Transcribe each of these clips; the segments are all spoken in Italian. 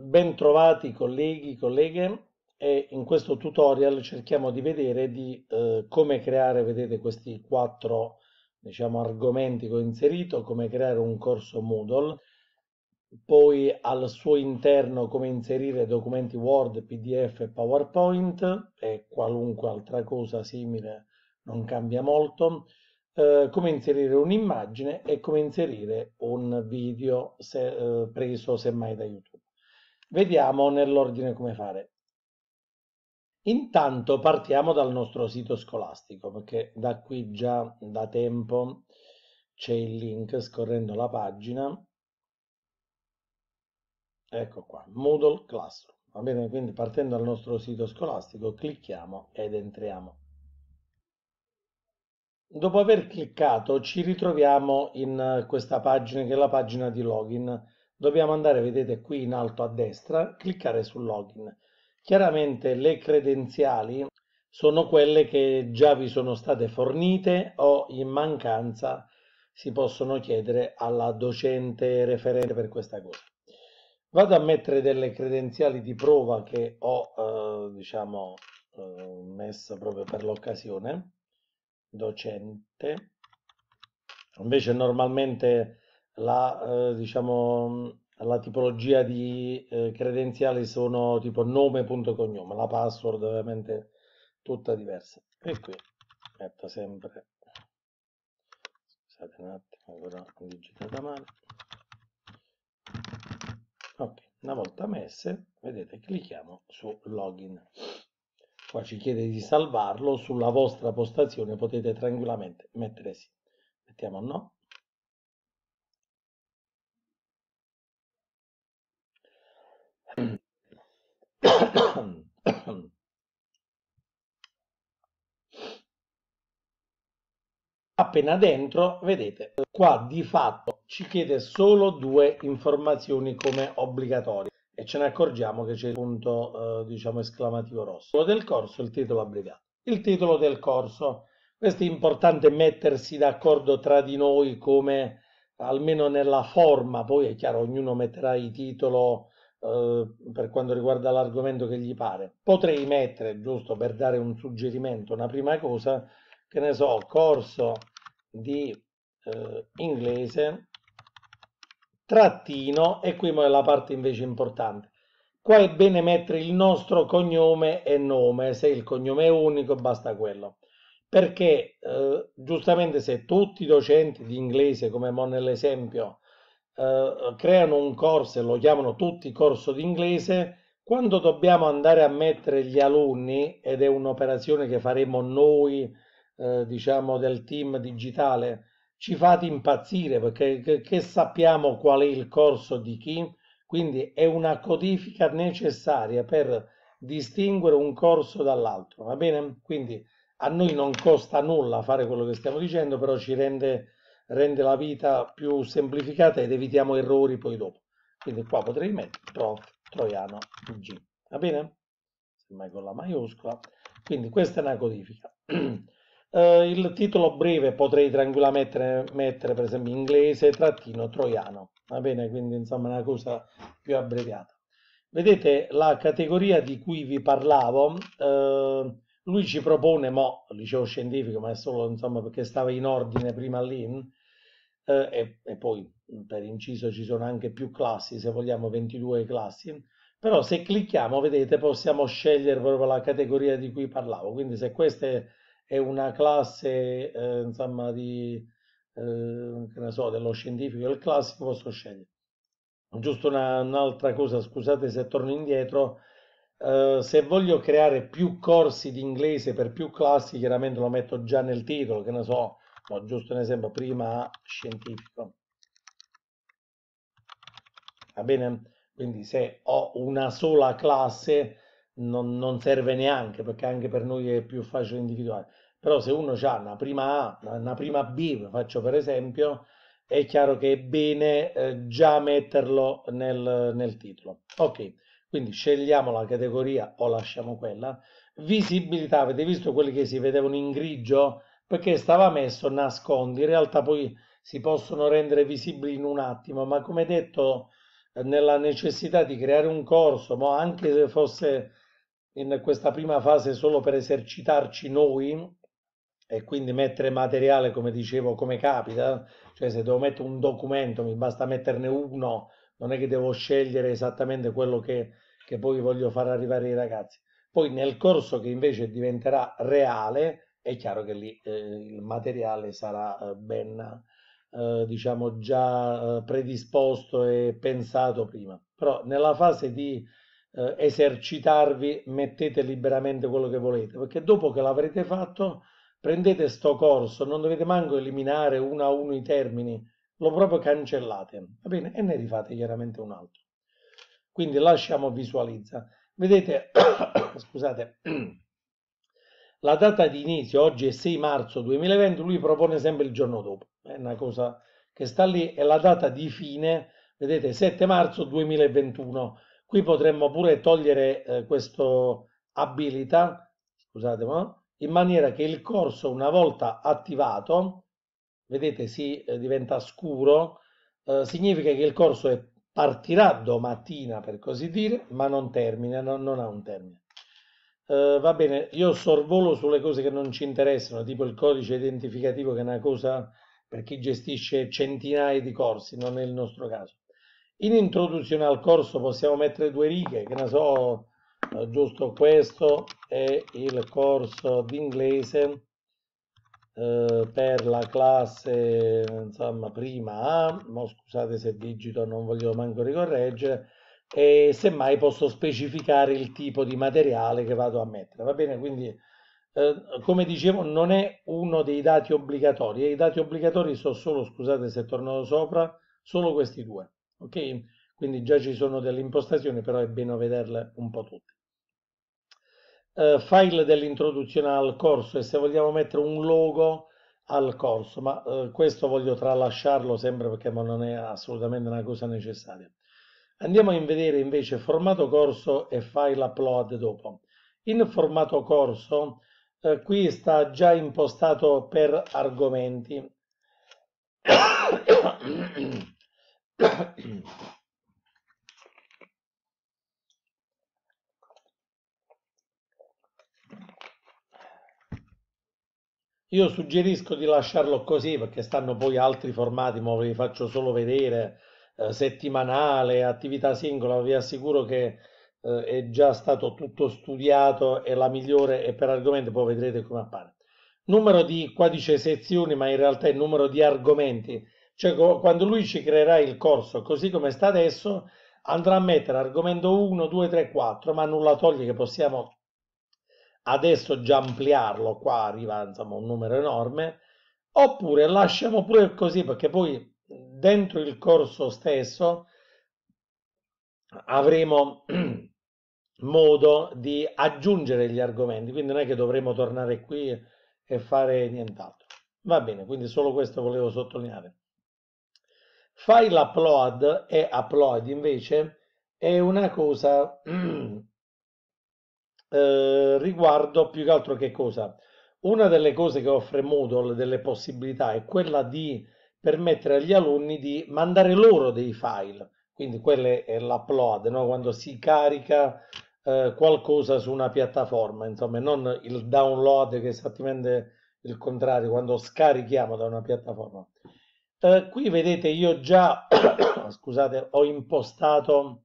Bentrovati colleghi, colleghe e in questo tutorial cerchiamo di vedere di eh, come creare, vedete questi quattro diciamo, argomenti che ho inserito, come creare un corso Moodle, poi al suo interno come inserire documenti Word, PDF, e PowerPoint e qualunque altra cosa simile, non cambia molto, eh, come inserire un'immagine e come inserire un video se, eh, preso semmai da YouTube. Vediamo nell'ordine come fare. Intanto partiamo dal nostro sito scolastico, perché da qui già da tempo c'è il link scorrendo la pagina. Ecco qua, Moodle Classroom. Va bene, quindi partendo dal nostro sito scolastico clicchiamo ed entriamo. Dopo aver cliccato ci ritroviamo in questa pagina che è la pagina di login dobbiamo andare, vedete qui in alto a destra, cliccare su login. Chiaramente le credenziali sono quelle che già vi sono state fornite o in mancanza si possono chiedere alla docente referente per questa cosa. Vado a mettere delle credenziali di prova che ho eh, diciamo eh, messo proprio per l'occasione. Docente. Invece normalmente la, eh, diciamo, la tipologia di eh, credenziali sono tipo nome, punto cognome, la password ovviamente tutta diversa. E qui metto sempre, scusate un attimo, però ho digitata male. Ok, una volta messe, vedete, clicchiamo su login. Qua ci chiede di salvarlo, sulla vostra postazione potete tranquillamente mettere sì. Mettiamo no, appena dentro vedete qua di fatto ci chiede solo due informazioni come obbligatorie e ce ne accorgiamo che c'è il punto eh, diciamo esclamativo rosso del corso il titolo obbligato il titolo del corso questo è importante mettersi d'accordo tra di noi come almeno nella forma poi è chiaro ognuno metterà il titolo eh, per quanto riguarda l'argomento che gli pare. Potrei mettere, giusto per dare un suggerimento, una prima cosa, che ne so, corso di eh, inglese, trattino, e qui è la parte invece importante. Qua è bene mettere il nostro cognome e nome, se il cognome è unico basta quello perché eh, giustamente se tutti i docenti di inglese, come mo nell'esempio, eh, creano un corso e lo chiamano tutti corso d'inglese, quando dobbiamo andare a mettere gli alunni, ed è un'operazione che faremo noi, eh, diciamo, del team digitale, ci fate impazzire perché che, che sappiamo qual è il corso di chi, quindi è una codifica necessaria per distinguere un corso dall'altro, va bene? Quindi a noi non costa nulla fare quello che stiamo dicendo, però ci rende rende la vita più semplificata ed evitiamo errori poi dopo. Quindi qua potrei mettere prof troiano g, va bene? Semmai con la maiuscola. Quindi questa è una codifica. Uh, il titolo breve potrei tranquillamente mettere, per esempio inglese trattino troiano, va bene? Quindi insomma una cosa più abbreviata. Vedete la categoria di cui vi parlavo, uh, lui ci propone, mo, liceo scientifico, ma è solo insomma perché stava in ordine prima lì, hm? eh, e, e, poi mm, per inciso ci sono anche più classi, se vogliamo 22 classi, però se clicchiamo, vedete, possiamo scegliere proprio la categoria di cui parlavo, quindi se questa è una classe, eh, insomma, di, eh, che ne so, dello scientifico il classico, posso scegliere. Giusto un'altra un cosa, scusate se torno indietro, Uh, se voglio creare più corsi di inglese per più classi, chiaramente lo metto già nel titolo, che ne so, no, giusto un esempio, prima scientifico. Va bene? Quindi se ho una sola classe non, non serve neanche, perché anche per noi è più facile individuare. Però se uno ha una prima A, una prima B, faccio per esempio, è chiaro che è bene eh, già metterlo nel, nel titolo. Ok, quindi scegliamo la categoria o lasciamo quella visibilità, avete visto quelli che si vedevano in grigio perché stava messo nascondi, in realtà poi si possono rendere visibili in un attimo, ma come detto eh, nella necessità di creare un corso, ma anche se fosse in questa prima fase solo per esercitarci noi e quindi mettere materiale come dicevo come capita, cioè se devo mettere un documento mi basta metterne uno, non è che devo scegliere esattamente quello che, che poi voglio far arrivare ai ragazzi. Poi nel corso che invece diventerà reale, è chiaro che lì eh, il materiale sarà eh, ben eh, diciamo già eh, predisposto e pensato prima. Però nella fase di eh, esercitarvi mettete liberamente quello che volete, perché dopo che l'avrete fatto prendete sto corso, non dovete manco eliminare uno a uno i termini, lo proprio cancellate, va bene? E ne rifate chiaramente un altro. Quindi lasciamo visualizza. Vedete, scusate, la data di inizio oggi è 6 marzo 2020, lui propone sempre il giorno dopo. È una cosa che sta lì, e la data di fine, vedete, 7 marzo 2021. Qui potremmo pure togliere eh, questo abilita, scusate, ma, in maniera che il corso una volta attivato, vedete si eh, diventa scuro, eh, significa che il corso è, partirà domattina per così dire, ma non termina, non, non ha un termine. Uh, va bene, io sorvolo sulle cose che non ci interessano, tipo il codice identificativo che è una cosa per chi gestisce centinaia di corsi, non è il nostro caso. In introduzione al corso possiamo mettere due righe, che ne so, uh, giusto questo è il corso d'inglese uh, per la classe, insomma, prima A, ma scusate se digito non voglio manco ricorreggere, e semmai posso specificare il tipo di materiale che vado a mettere. Va bene, quindi eh, come dicevo non è uno dei dati obbligatori e i dati obbligatori sono solo, scusate se torno sopra, solo questi due. Ok? Quindi già ci sono delle impostazioni, però è bene vederle un po' tutte. Eh, file dell'introduzione al corso e se vogliamo mettere un logo al corso, ma eh, questo voglio tralasciarlo sempre perché non è assolutamente una cosa necessaria. Andiamo a vedere invece formato corso e file upload dopo. In formato corso eh, qui sta già impostato per argomenti. Io suggerisco di lasciarlo così perché stanno poi altri formati, ma ve li faccio solo vedere eh, settimanale, attività singola, vi assicuro che eh, è già stato tutto studiato e la migliore e per argomento poi vedrete come appare. Numero di, qua dice sezioni, ma in realtà è il numero di argomenti, cioè quando lui ci creerà il corso così come sta adesso andrà a mettere argomento 1, 2, 3, 4, ma nulla toglie che possiamo adesso già ampliarlo, qua arriva insomma un numero enorme, oppure lasciamo pure così perché poi dentro il corso stesso avremo modo di aggiungere gli argomenti, quindi non è che dovremo tornare qui e fare nient'altro. Va bene, quindi solo questo volevo sottolineare. File upload e upload invece è una cosa eh, riguardo più che altro che cosa. Una delle cose che offre Moodle, delle possibilità, è quella di permettere agli alunni di mandare loro dei file, quindi quello è l'upload, no? quando si carica eh, qualcosa su una piattaforma, insomma, non il download che è esattamente il contrario, quando scarichiamo da una piattaforma. Eh, qui vedete io già, scusate, ho impostato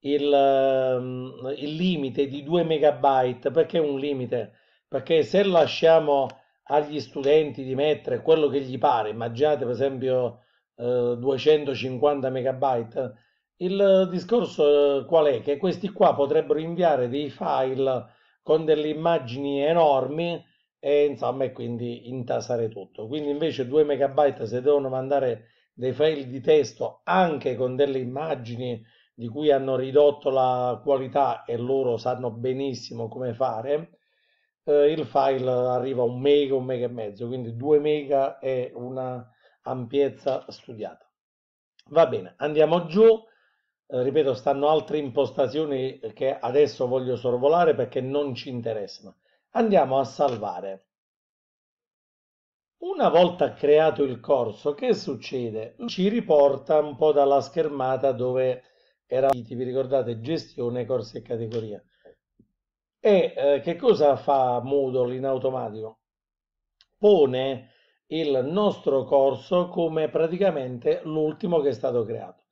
il, ehm, il limite di 2 megabyte, perché un limite? Perché se lasciamo agli studenti di mettere quello che gli pare, immaginate per esempio eh, 250 megabyte, il discorso eh, qual è? Che questi qua potrebbero inviare dei file con delle immagini enormi e insomma e quindi intasare tutto. Quindi invece 2 megabyte se devono mandare dei file di testo anche con delle immagini di cui hanno ridotto la qualità e loro sanno benissimo come fare, eh, il file arriva a un mega, un mega e mezzo, quindi 2 mega è una ampiezza studiata. Va bene, andiamo giù, eh, ripeto, stanno altre impostazioni che adesso voglio sorvolare perché non ci interessano. Andiamo a salvare. Una volta creato il corso, che succede? Ci riporta un po' dalla schermata dove era, vi ricordate, gestione, corsi e categoria. Eh, che cosa fa Moodle in automatico? Pone il nostro corso come praticamente l'ultimo che è stato creato.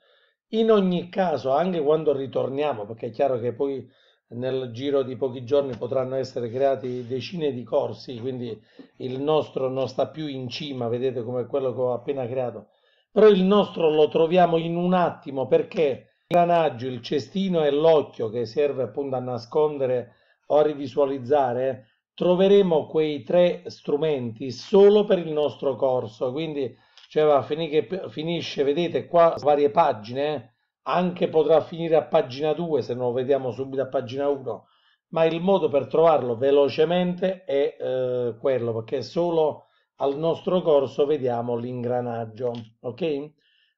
In ogni caso, anche quando ritorniamo, perché è chiaro che poi nel giro di pochi giorni potranno essere creati decine di corsi, quindi il nostro non sta più in cima, vedete come quello che ho appena creato, però il nostro lo troviamo in un attimo perché il granaggio, il cestino e l'occhio che serve appunto a nascondere o rivisualizzare, troveremo quei tre strumenti solo per il nostro corso. Quindi cioè, va, finisce, finisce, vedete qua varie pagine, eh. anche potrà finire a pagina 2 se non lo vediamo subito a pagina 1, ma il modo per trovarlo velocemente è eh, quello, perché solo al nostro corso vediamo l'ingranaggio, ok?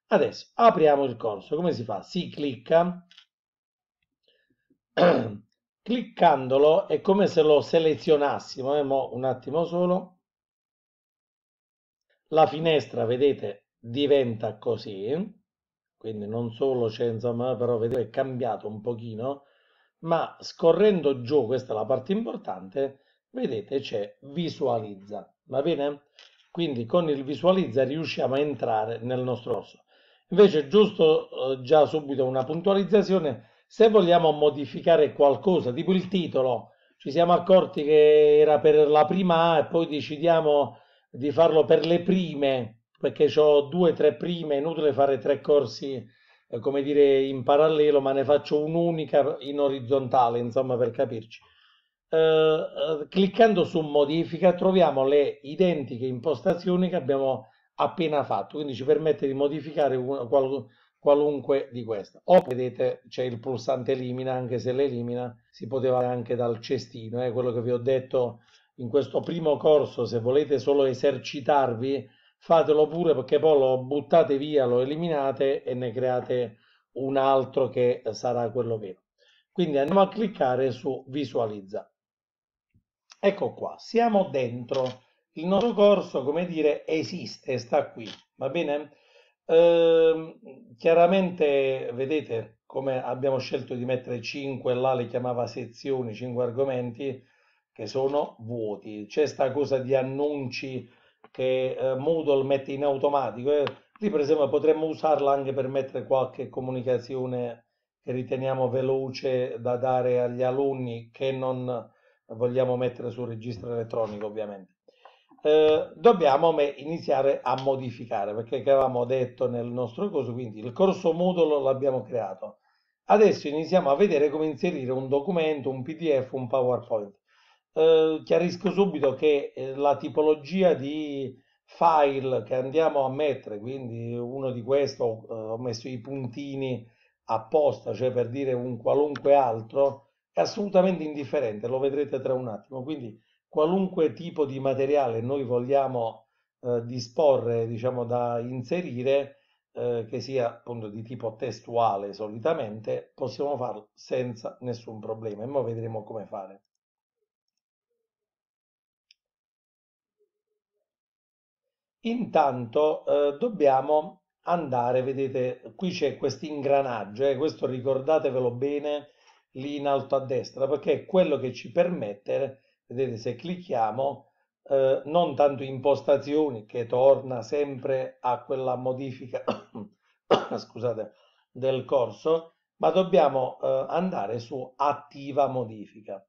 Adesso apriamo il corso, come si fa? Si clicca cliccandolo è come se lo selezionassimo, eh, mo un attimo solo, la finestra vedete diventa così, quindi non solo c'è insomma, però vedete è cambiato un pochino, ma scorrendo giù, questa è la parte importante, vedete c'è visualizza, va bene? Quindi con il visualizza riusciamo a entrare nel nostro orso. Invece giusto eh, già subito una puntualizzazione, se vogliamo modificare qualcosa, tipo il titolo, ci siamo accorti che era per la prima A e poi decidiamo di farlo per le prime, perché ho due o tre prime, è inutile fare tre corsi, eh, come dire, in parallelo, ma ne faccio un'unica in orizzontale, insomma, per capirci. Eh, eh cliccando su modifica troviamo le identiche impostazioni che abbiamo appena fatto, quindi ci permette di modificare qualcosa qualunque di queste. O vedete c'è il pulsante elimina, anche se l'elimina si poteva anche dal cestino, è eh, quello che vi ho detto in questo primo corso, se volete solo esercitarvi, fatelo pure perché poi lo buttate via, lo eliminate e ne create un altro che sarà quello vero. Quindi andiamo a cliccare su visualizza. Ecco qua, siamo dentro. Il nostro corso, come dire, esiste, sta qui, va bene? Ehm, chiaramente, vedete come abbiamo scelto di mettere 5, là le chiamava sezioni, 5 argomenti che sono vuoti. C'è sta cosa di annunci che eh, Moodle mette in automatico. Eh. Lì per esempio potremmo usarla anche per mettere qualche comunicazione che riteniamo veloce da dare agli alunni che non vogliamo mettere sul registro elettronico ovviamente eh, dobbiamo iniziare a modificare perché avevamo detto nel nostro corso quindi il corso modulo l'abbiamo creato adesso iniziamo a vedere come inserire un documento un pdf un powerpoint eh, chiarisco subito che eh, la tipologia di file che andiamo a mettere quindi uno di questi eh, ho messo i puntini apposta cioè per dire un qualunque altro è assolutamente indifferente lo vedrete tra un attimo quindi qualunque tipo di materiale noi vogliamo eh, disporre, diciamo, da inserire, eh, che sia appunto di tipo testuale solitamente, possiamo farlo senza nessun problema e ora vedremo come fare. Intanto eh, dobbiamo andare, vedete, qui c'è questo ingranaggio, eh, questo ricordatevelo bene lì in alto a destra, perché è quello che ci permette Vedete se clicchiamo eh, non tanto impostazioni che torna sempre a quella modifica scusate, del corso, ma dobbiamo eh, andare su attiva modifica.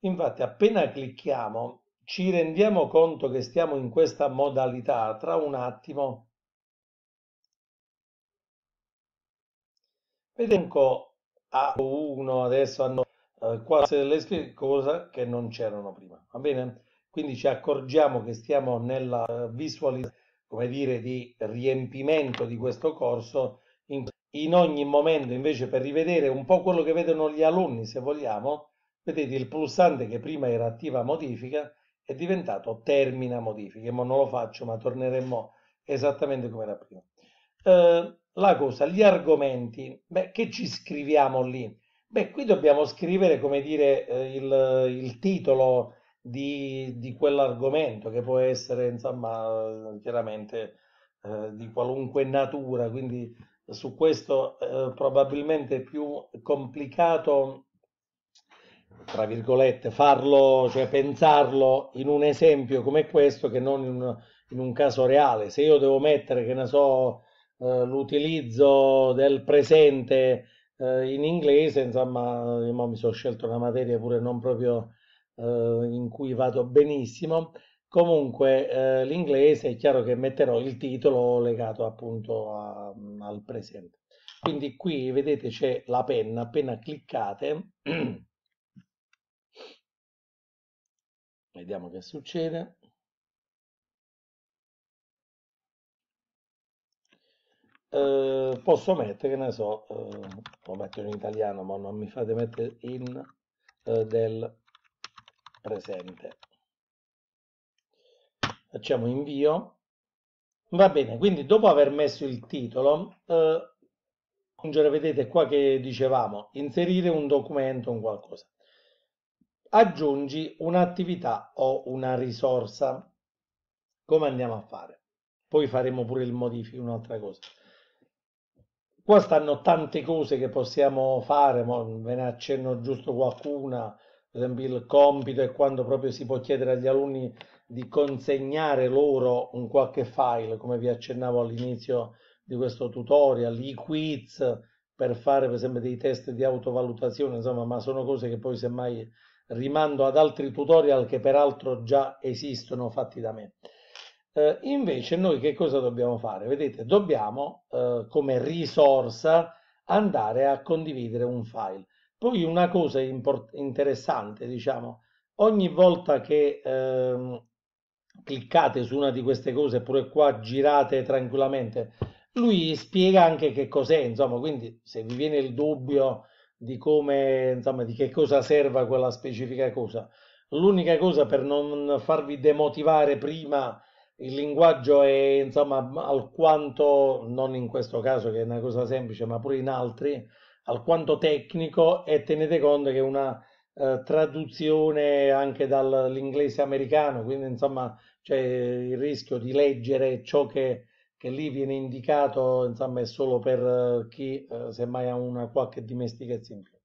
Infatti appena clicchiamo ci rendiamo conto che stiamo in questa modalità, tra un attimo vedete un vediamo a 1 adesso hanno quasi delle cose che non c'erano prima. Va bene? Quindi ci accorgiamo che stiamo nella visualizzazione, come dire, di riempimento di questo corso. In, in ogni momento, invece, per rivedere un po' quello che vedono gli alunni, se vogliamo, vedete il pulsante che prima era attiva modifica è diventato termina modifica. Ma non lo faccio, ma torneremo esattamente come era prima. Eh, la cosa, gli argomenti, beh, che ci scriviamo lì? Beh, qui dobbiamo scrivere, come dire, eh, il, il titolo di, di quell'argomento che può essere, insomma, chiaramente eh, di qualunque natura, quindi su questo eh, probabilmente è più complicato, tra virgolette, farlo, cioè pensarlo in un esempio come questo che non in un, in un caso reale. Se io devo mettere, che ne so, eh, l'utilizzo del presente eh, in inglese, insomma, io mi sono scelto una materia pure non proprio eh, in cui vado benissimo. Comunque eh, l'inglese è chiaro che metterò il titolo legato appunto a, al presente. Quindi qui vedete c'è la penna, appena cliccate, vediamo che succede. Eh, posso mettere, ne so, eh, lo metto in italiano, ma non mi fate mettere in eh, del presente. Facciamo invio. Va bene, quindi dopo aver messo il titolo, eh, vedete qua che dicevamo, inserire un documento, un qualcosa. Aggiungi un'attività o una risorsa. Come andiamo a fare? Poi faremo pure il modifico, un'altra cosa. Qua stanno tante cose che possiamo fare, ve ne accenno giusto qualcuna, per esempio il compito è quando proprio si può chiedere agli alunni di consegnare loro un qualche file, come vi accennavo all'inizio di questo tutorial, i quiz per fare per esempio dei test di autovalutazione, insomma, ma sono cose che poi semmai rimando ad altri tutorial che peraltro già esistono fatti da me. Eh, invece noi che cosa dobbiamo fare? Vedete, dobbiamo eh, come risorsa andare a condividere un file. Poi una cosa interessante, diciamo, ogni volta che ehm, cliccate su una di queste cose, pure qua girate tranquillamente, lui spiega anche che cos'è, insomma, quindi se vi viene il dubbio di come, insomma, di che cosa serva quella specifica cosa. L'unica cosa per non farvi demotivare prima il linguaggio è insomma alquanto, non in questo caso che è una cosa semplice, ma pure in altri, alquanto tecnico e tenete conto che è una eh, traduzione anche dall'inglese americano, quindi insomma c'è il rischio di leggere ciò che, che lì viene indicato, insomma è solo per eh, chi eh, semmai ha una qualche dimestichezza in più.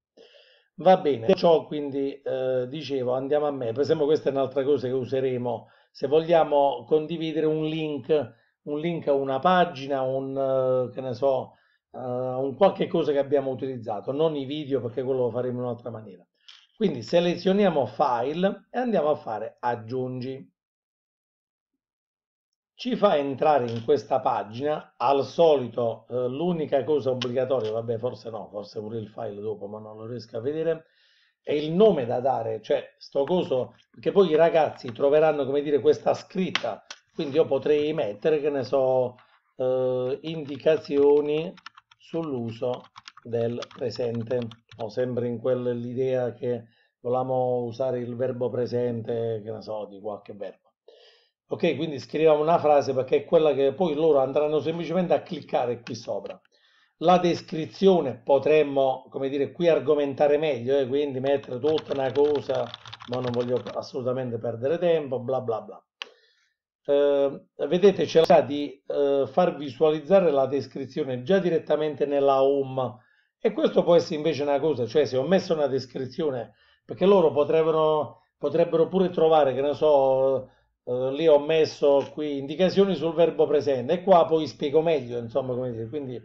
Va bene, ciò quindi eh, dicevo, andiamo a me, per esempio questa è un'altra cosa che useremo se vogliamo condividere un link, un link a una pagina, un, eh, che ne so, eh, un qualche cosa che abbiamo utilizzato, non i video perché quello lo faremo in un'altra maniera. Quindi selezioniamo file e andiamo a fare aggiungi. Ci fa entrare in questa pagina, al solito eh, l'unica cosa obbligatoria, vabbè forse no, forse pure il file dopo ma non lo riesco a vedere, è il nome da dare, cioè sto coso, che poi i ragazzi troveranno, come dire, questa scritta, quindi io potrei mettere, che ne so, eh, indicazioni sull'uso del presente, Ho sempre in quell'idea che volevamo usare il verbo presente, che ne so, di qualche verbo. Ok, quindi scriviamo una frase perché è quella che poi loro andranno semplicemente a cliccare qui sopra la descrizione potremmo, come dire, qui argomentare meglio, eh, quindi mettere tutta una cosa, ma non voglio assolutamente perdere tempo, bla bla bla. Eh, vedete, c'è la di eh, far visualizzare la descrizione già direttamente nella home e questo può essere invece una cosa, cioè se ho messo una descrizione, perché loro potrebbero, potrebbero pure trovare, che ne so, eh, lì ho messo qui indicazioni sul verbo presente e qua poi spiego meglio, insomma, come dire, quindi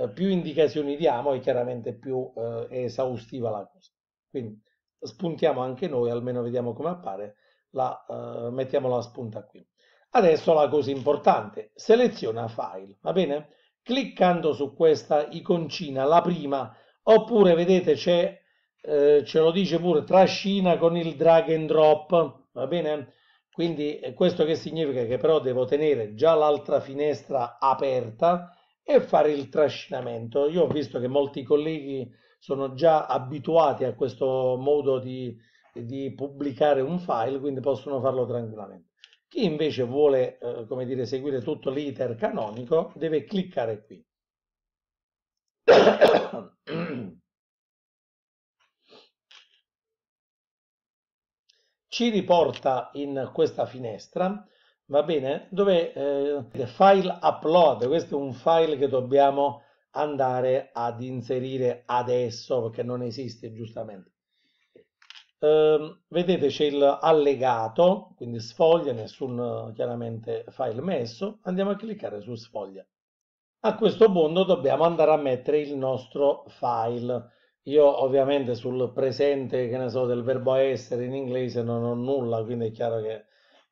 eh, più indicazioni diamo e chiaramente più eh, è esaustiva la cosa. Quindi spuntiamo anche noi, almeno vediamo come appare, la, eh, mettiamo la spunta qui. Adesso la cosa importante, seleziona file, va bene? Cliccando su questa iconcina, la prima, oppure vedete c'è, eh, ce lo dice pure, trascina con il drag and drop, va bene? Quindi eh, questo che significa che però devo tenere già l'altra finestra aperta, e fare il trascinamento. Io ho visto che molti colleghi sono già abituati a questo modo di, di pubblicare un file, quindi possono farlo tranquillamente. Chi invece vuole, eh, come dire, seguire tutto l'iter canonico deve cliccare qui. Ci riporta in questa finestra va bene? Dove eh, file upload, questo è un file che dobbiamo andare ad inserire adesso perché non esiste giustamente. Eh, vedete c'è l'allegato, quindi sfoglia, nessun chiaramente file messo, andiamo a cliccare su sfoglia. A questo punto dobbiamo andare a mettere il nostro file. Io ovviamente sul presente, che ne so, del verbo essere in inglese non ho nulla, quindi è chiaro che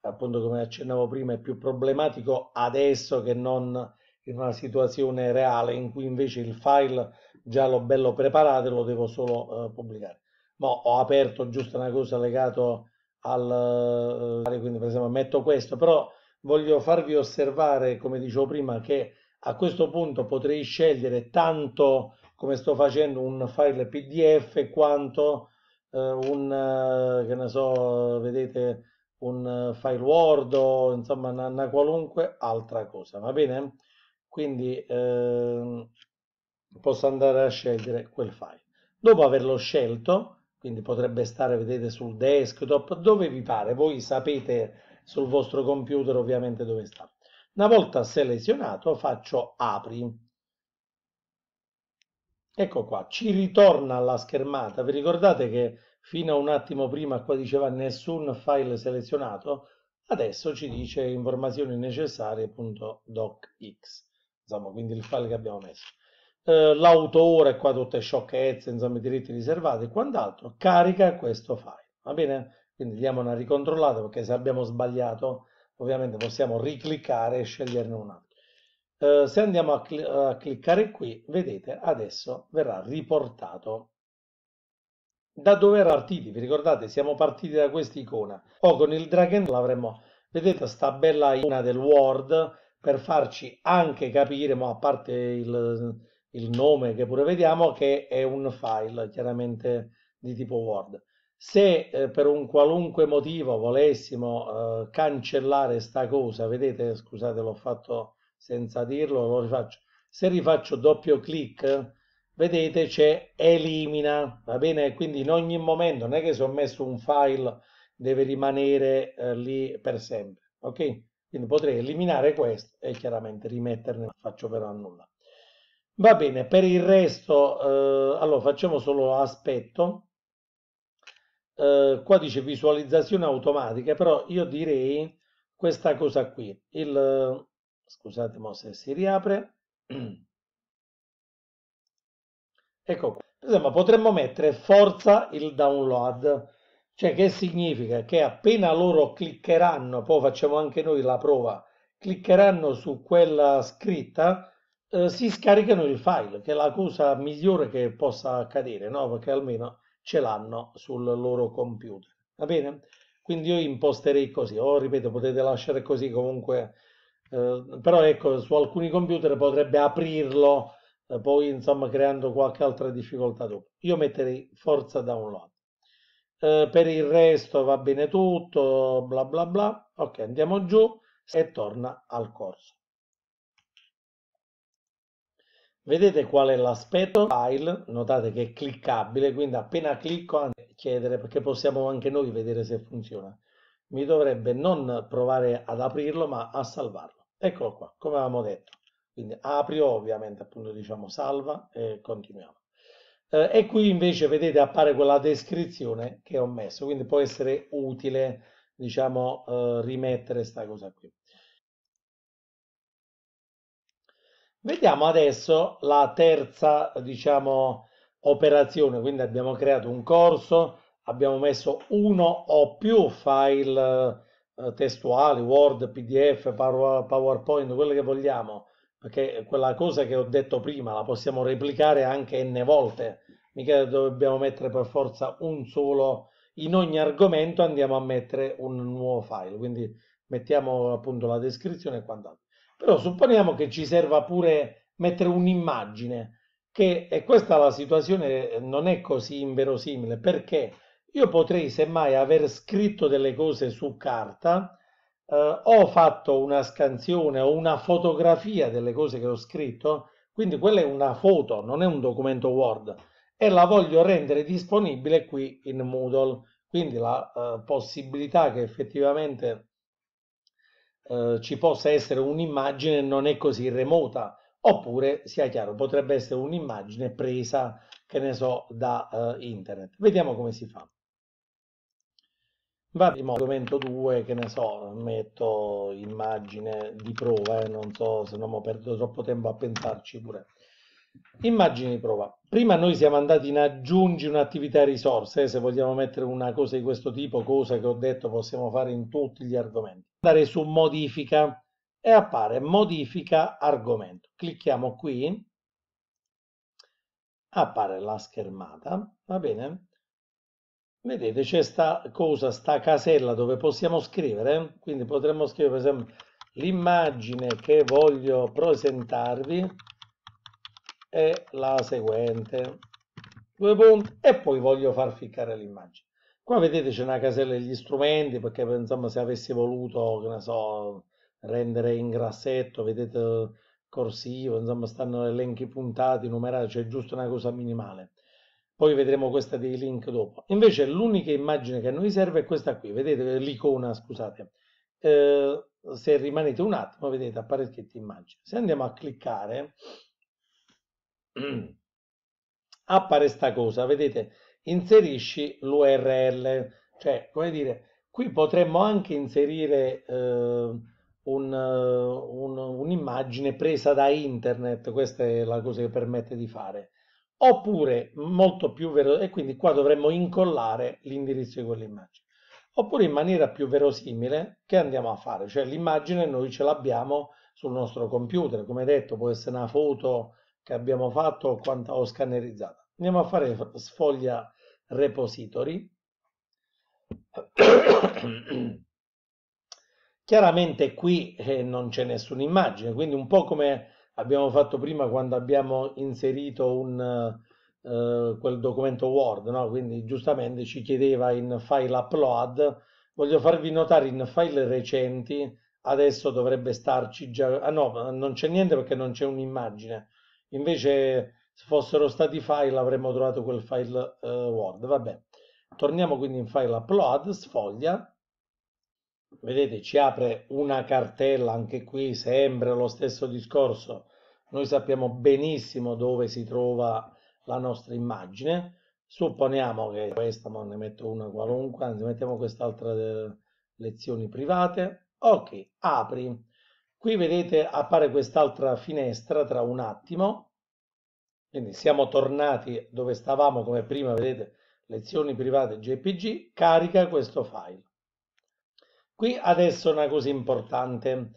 appunto come accennavo prima è più problematico adesso che non in una situazione reale in cui invece il file già l'ho bello preparato e lo devo solo eh, pubblicare. Ma ho aperto giusto una cosa legata al eh, quindi per esempio metto questo, però voglio farvi osservare, come dicevo prima, che a questo punto potrei scegliere tanto come sto facendo un file PDF quanto eh, un eh, che ne so, vedete un eh, file Word o insomma una, una qualunque altra cosa, va bene? Quindi eh, posso andare a scegliere quel file. Dopo averlo scelto, quindi potrebbe stare, vedete, sul desktop, dove vi pare, voi sapete sul vostro computer ovviamente dove sta. Una volta selezionato faccio apri. Ecco qua, ci ritorna alla schermata. Vi ricordate che Fino a un attimo prima qua diceva nessun file selezionato, adesso ci dice informazioni necessarie.docx, insomma quindi il file che abbiamo messo. Eh, L'autore, qua tutte sciocchezze, insomma i diritti riservati e quant'altro, carica questo file, va bene? Quindi diamo una ricontrollata perché se abbiamo sbagliato ovviamente possiamo ricliccare e sceglierne un altro. Eh, se andiamo a, cl a cliccare qui, vedete, adesso verrà riportato da dove era partiti? Vi ricordate? Siamo partiti da questa icona. O oh, con il drag and l'avremmo, vedete sta bella icona del Word per farci anche capire, ma a parte il, il nome che pure vediamo, che è un file chiaramente di tipo Word. Se eh, per un qualunque motivo volessimo eh, cancellare sta cosa, vedete, scusate l'ho fatto senza dirlo, lo rifaccio. Se rifaccio doppio clic, vedete c'è elimina, va bene? Quindi in ogni momento, non è che se ho messo un file deve rimanere eh, lì per sempre, ok? Quindi potrei eliminare questo e chiaramente rimetterne, faccio però nulla. Va bene, per il resto, eh, allora facciamo solo aspetto. Eh, qua dice visualizzazione automatica, però io direi questa cosa qui. Il, scusate mo se si riapre. Ecco Per esempio potremmo mettere forza il download, cioè che significa che appena loro cliccheranno, poi facciamo anche noi la prova, cliccheranno su quella scritta, eh, si scaricano il file, che è la cosa migliore che possa accadere, no? Perché almeno ce l'hanno sul loro computer, va bene? Quindi io imposterei così, o ripeto, potete lasciare così comunque, eh, però ecco, su alcuni computer potrebbe aprirlo poi insomma creando qualche altra difficoltà dopo. Io metterei forza da un lato. Eh, per il resto va bene tutto, bla bla bla. Ok, andiamo giù e torna al corso. Vedete qual è l'aspetto file, notate che è cliccabile, quindi appena clicco chiedere perché possiamo anche noi vedere se funziona. Mi dovrebbe non provare ad aprirlo ma a salvarlo. Eccolo qua, come avevamo detto. Quindi apri ovviamente appunto diciamo salva e continuiamo. Eh, e qui invece vedete appare quella descrizione che ho messo, quindi può essere utile diciamo eh, rimettere sta cosa qui. Vediamo adesso la terza diciamo operazione, quindi abbiamo creato un corso, abbiamo messo uno o più file eh, testuali, Word, PDF, PowerPoint, quello che vogliamo perché quella cosa che ho detto prima la possiamo replicare anche n volte, mica dobbiamo mettere per forza un solo, in ogni argomento andiamo a mettere un nuovo file, quindi mettiamo appunto la descrizione e quant'altro. Però supponiamo che ci serva pure mettere un'immagine, che e questa la situazione non è così inverosimile, perché io potrei semmai aver scritto delle cose su carta, eh, ho fatto una scansione o una fotografia delle cose che ho scritto, quindi quella è una foto, non è un documento Word e la voglio rendere disponibile qui in Moodle. Quindi la eh, possibilità che effettivamente eh, ci possa essere un'immagine non è così remota, oppure, sia chiaro, potrebbe essere un'immagine presa, che ne so, da eh, internet. Vediamo come si fa. Vado in argomento 2, che ne so, metto immagine di prova, eh, non so se non ho perduto troppo tempo a pensarci pure. Immagini di prova. Prima noi siamo andati in aggiungi un'attività risorse, eh, se vogliamo mettere una cosa di questo tipo, cosa che ho detto possiamo fare in tutti gli argomenti. Andare su modifica e appare modifica argomento. Clicchiamo qui, appare la schermata, va bene? Vedete, c'è sta cosa, sta casella dove possiamo scrivere, quindi potremmo scrivere per esempio l'immagine che voglio presentarvi è la seguente, due punti, e poi voglio far ficcare l'immagine. Qua vedete c'è una casella degli strumenti, perché insomma se avessi voluto, che ne so, rendere in grassetto, vedete corsivo, insomma stanno elenchi puntati, numerati, c'è cioè giusto una cosa minimale poi vedremo questa dei link dopo. Invece l'unica immagine che a noi serve è questa qui, vedete l'icona, scusate. Eh, se rimanete un attimo, vedete appare il immagine. Se andiamo a cliccare, appare sta cosa, vedete, inserisci l'URL, cioè, come dire, qui potremmo anche inserire eh, un'immagine un, un presa da internet, questa è la cosa che permette di fare oppure molto più vero e quindi qua dovremmo incollare l'indirizzo di quell'immagine oppure in maniera più verosimile che andiamo a fare cioè l'immagine noi ce l'abbiamo sul nostro computer come detto può essere una foto che abbiamo fatto o, quanta, o scannerizzata andiamo a fare sfoglia repository chiaramente qui eh, non c'è nessuna immagine quindi un po' come abbiamo fatto prima quando abbiamo inserito un, eh, quel documento Word, no? quindi giustamente ci chiedeva in file upload, voglio farvi notare in file recenti, adesso dovrebbe starci già, ah no, non c'è niente perché non c'è un'immagine, invece se fossero stati file avremmo trovato quel file eh, Word, vabbè. Torniamo quindi in file upload, sfoglia, Vedete, ci apre una cartella, anche qui sempre lo stesso discorso. Noi sappiamo benissimo dove si trova la nostra immagine. Supponiamo che questa, ma ne metto una qualunque, anzi mettiamo quest'altra delle lezioni private. Ok, apri. Qui vedete appare quest'altra finestra tra un attimo. Quindi siamo tornati dove stavamo come prima, vedete, lezioni private JPG, carica questo file. Qui adesso una cosa importante.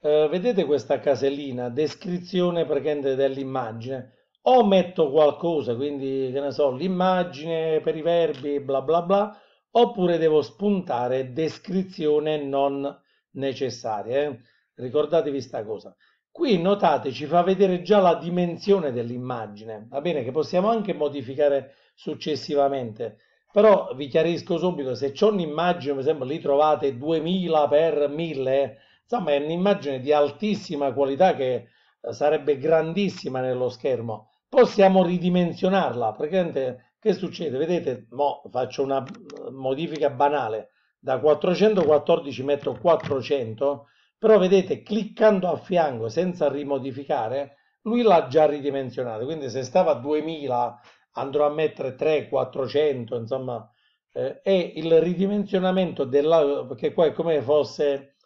Eh, vedete questa casellina, descrizione praticamente dell'immagine. O metto qualcosa, quindi che ne so, l'immagine per i verbi, bla bla bla, oppure devo spuntare descrizione non necessaria. Eh? Ricordatevi sta cosa. Qui notate ci fa vedere già la dimensione dell'immagine, va bene che possiamo anche modificare successivamente. Però vi chiarisco subito, se c'è un'immagine, per esempio, lì trovate 2000 eh. per 1000, insomma è un'immagine di altissima qualità che eh, sarebbe grandissima nello schermo. Possiamo ridimensionarla, praticamente che succede? Vedete, mo faccio una eh, modifica banale, da 414 metto 400, però vedete cliccando a fianco senza rimodificare, lui l'ha già ridimensionato, quindi se stava a 2000 andrò a mettere 3, 400, insomma, eh, e il ridimensionamento della, perché qua è come fosse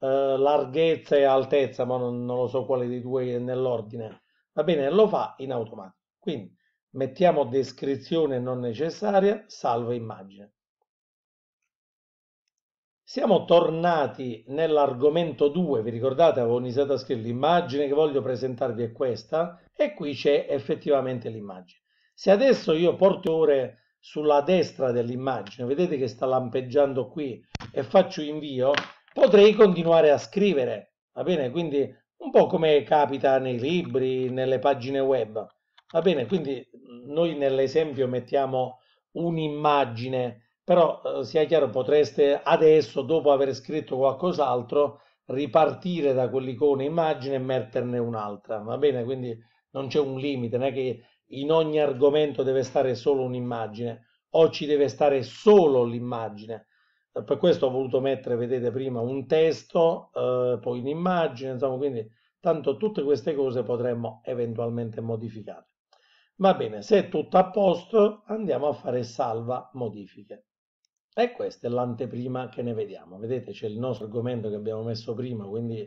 eh, larghezza e altezza, ma non, non, lo so quale dei due è nell'ordine, va bene, lo fa in automatico. Quindi mettiamo descrizione non necessaria, salvo immagine. Siamo tornati nell'argomento 2, vi ricordate avevo iniziato a scrivere l'immagine che voglio presentarvi è questa e qui c'è effettivamente l'immagine. Se adesso io porto ore sulla destra dell'immagine, vedete che sta lampeggiando qui, e faccio invio, potrei continuare a scrivere, va bene? Quindi un po' come capita nei libri, nelle pagine web, va bene? Quindi noi nell'esempio mettiamo un'immagine, però eh, sia chiaro potreste adesso, dopo aver scritto qualcos'altro, ripartire da quell'icona immagine e metterne un'altra, va bene? Quindi non c'è un limite, non è che in ogni argomento deve stare solo un'immagine o ci deve stare solo l'immagine. Eh, per questo ho voluto mettere, vedete prima, un testo, eh, poi un'immagine, insomma, quindi tanto tutte queste cose potremmo eventualmente modificare. Va bene, se è tutto a posto andiamo a fare salva modifiche. E questa è l'anteprima che ne vediamo. Vedete c'è il nostro argomento che abbiamo messo prima, quindi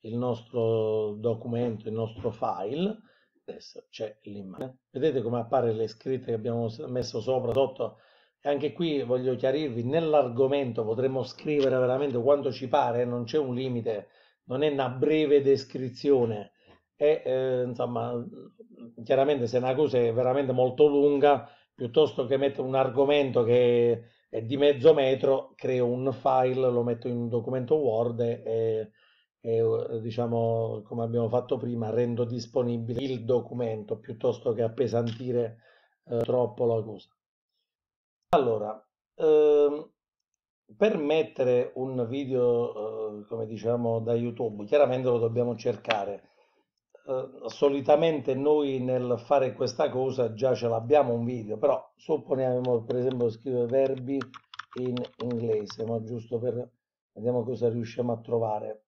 il nostro documento, il nostro file adesso c'è l'immagine. Vedete come appare le scritte che abbiamo messo sopra, sotto? E anche qui voglio chiarirvi, nell'argomento potremmo scrivere veramente quanto ci pare, eh, non c'è un limite, non è una breve descrizione. E, eh, insomma, chiaramente se una cosa è veramente molto lunga, piuttosto che mettere un argomento che è di mezzo metro, creo un file, lo metto in un documento Word e, e e eh, diciamo come abbiamo fatto prima rendo disponibile il documento piuttosto che appesantire eh, troppo la cosa allora ehm, per mettere un video eh, come diciamo da youtube chiaramente lo dobbiamo cercare eh, solitamente noi nel fare questa cosa già ce l'abbiamo un video però supponiamo per esempio scrivere verbi in inglese ma giusto per vediamo cosa riusciamo a trovare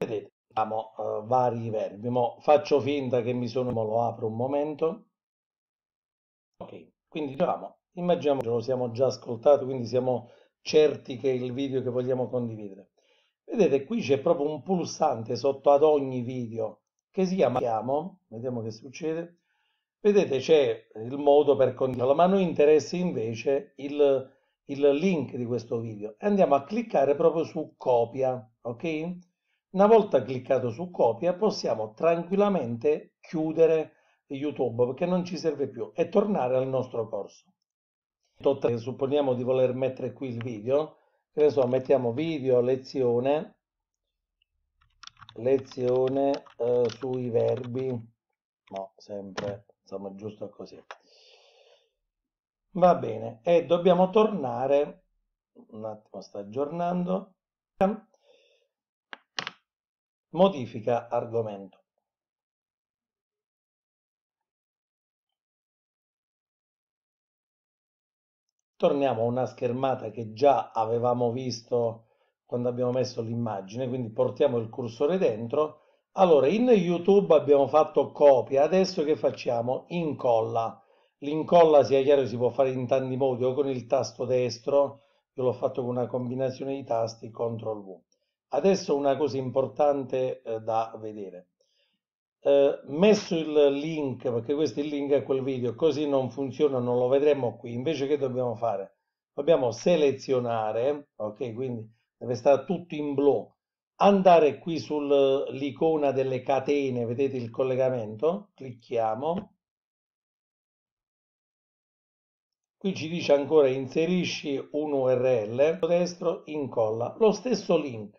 Vedete, abbiamo uh, eh, vari verbi. Mo faccio finta che mi sono... Mo lo apro un momento. Ok, quindi diciamo, immaginiamo che lo siamo già ascoltato, quindi siamo certi che è il video che vogliamo condividere. Vedete, qui c'è proprio un pulsante sotto ad ogni video che si chiama... Vediamo che succede. Vedete, c'è il modo per condividerlo, ma a noi interessa invece il, il link di questo video. Andiamo a cliccare proprio su copia, ok? Una volta cliccato su copia possiamo tranquillamente chiudere YouTube perché non ci serve più e tornare al nostro corso. Supponiamo di voler mettere qui il video, che mettiamo video lezione, lezione eh, sui verbi, no, sempre, insomma, giusto così. Va bene, e dobbiamo tornare, un attimo sta aggiornando, Modifica argomento. Torniamo a una schermata che già avevamo visto quando abbiamo messo l'immagine, quindi portiamo il cursore dentro. Allora, in YouTube abbiamo fatto copia, adesso che facciamo? Incolla. L'incolla, sia chiaro, si può fare in tanti modi, o con il tasto destro, io l'ho fatto con una combinazione di tasti, CTRL V. Adesso una cosa importante eh, da vedere. Eh, messo il link, perché questo è il link a quel video, così non funziona, non lo vedremo qui. Invece che dobbiamo fare? Dobbiamo selezionare, ok? Quindi deve stare tutto in blu. Andare qui sull'icona eh, delle catene, vedete il collegamento? Clicchiamo. Qui ci dice ancora inserisci un URL, destro incolla, lo stesso link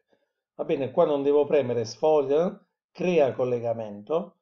va bene, qua non devo premere sfoglia, crea collegamento,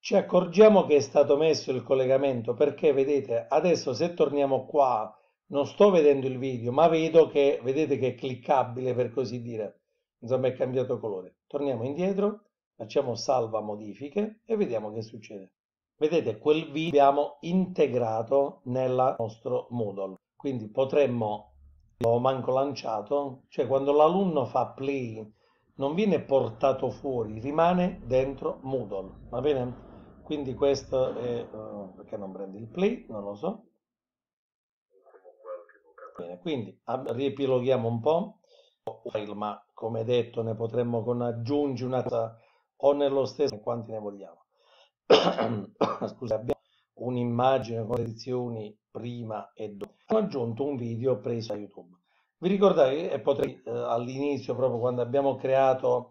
ci accorgiamo che è stato messo il collegamento perché vedete adesso se torniamo qua non sto vedendo il video ma vedo che vedete che è cliccabile per così dire insomma è cambiato colore torniamo indietro facciamo salva modifiche e vediamo che succede vedete quel video abbiamo integrato nel nostro Moodle quindi potremmo l'ho manco lanciato cioè quando l'alunno fa play non viene portato fuori, rimane dentro Moodle, va bene? Quindi questo è... Eh, perché non prendi il play? Non lo so. Bene, quindi riepiloghiamo un po', ma come detto ne potremmo con aggiungi una o nello stesso quanti ne vogliamo. Scusa, abbiamo un'immagine con le edizioni prima e dopo. Abbiamo aggiunto un video preso da YouTube. Vi ricordate, e potrei eh, all'inizio, proprio quando abbiamo creato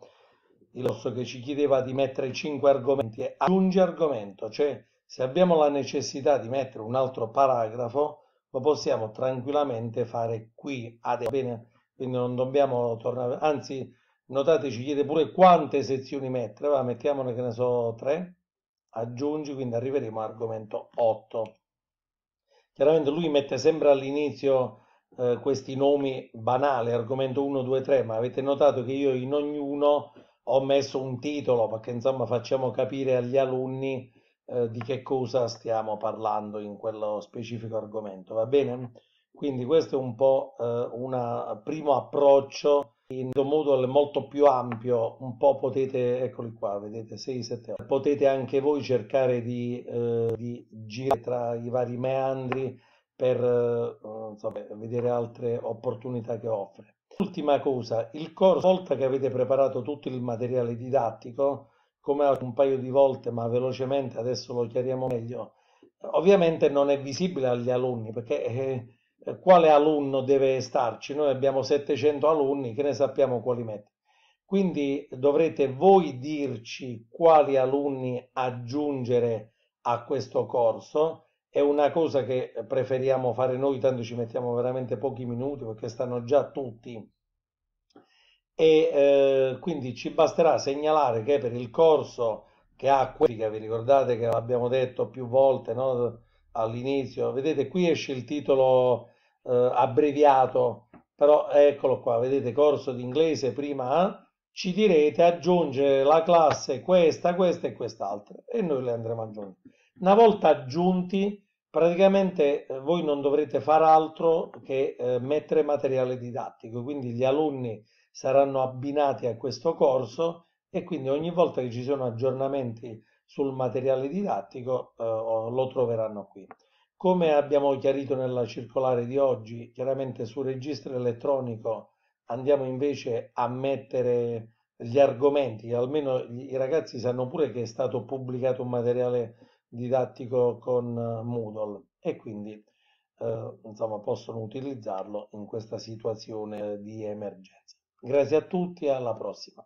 il rosso che ci chiedeva di mettere cinque argomenti, aggiungi argomento, cioè se abbiamo la necessità di mettere un altro paragrafo, lo possiamo tranquillamente fare qui adesso, bene? Quindi non dobbiamo tornare, anzi notate ci chiede pure quante sezioni mettere, va, mettiamone che ne so tre, aggiungi, quindi arriveremo all'argomento 8. Chiaramente lui mette sempre all'inizio eh, questi nomi banali, argomento 1, 2, 3, ma avete notato che io in ognuno ho messo un titolo perché insomma facciamo capire agli alunni eh, di che cosa stiamo parlando in quello specifico argomento, va bene? Quindi questo è un po' eh, un primo approccio in un modulo molto più ampio, un po' potete, eccoli qua, vedete 6, 7, 8, potete anche voi cercare di, eh, di girare tra i vari meandri per eh, so, vedere altre opportunità che offre. Ultima cosa, il corso, una volta che avete preparato tutto il materiale didattico, come un paio di volte, ma velocemente adesso lo chiariamo meglio, ovviamente non è visibile agli alunni perché eh, eh quale alunno deve starci? Noi abbiamo 700 alunni, che ne sappiamo quali mettere. Quindi dovrete voi dirci quali alunni aggiungere a questo corso è una cosa che preferiamo fare noi, tanto ci mettiamo veramente pochi minuti perché stanno già tutti. E eh, quindi ci basterà segnalare che per il corso che ha qualifica, vi ricordate che l'abbiamo detto più volte no? all'inizio, vedete qui esce il titolo eh, abbreviato, però eccolo qua, vedete corso d'inglese prima A, ci direte aggiungere la classe questa, questa e quest'altra e noi le andremo a aggiungere. Una volta aggiunti Praticamente eh, voi non dovrete fare altro che eh, mettere materiale didattico, quindi gli alunni saranno abbinati a questo corso e quindi ogni volta che ci sono aggiornamenti sul materiale didattico eh, lo troveranno qui. Come abbiamo chiarito nella circolare di oggi, chiaramente sul registro elettronico andiamo invece a mettere gli argomenti, almeno i ragazzi sanno pure che è stato pubblicato un materiale didattico con eh, Moodle e quindi eh, insomma, possono utilizzarlo in questa situazione di emergenza. Grazie a tutti e alla prossima.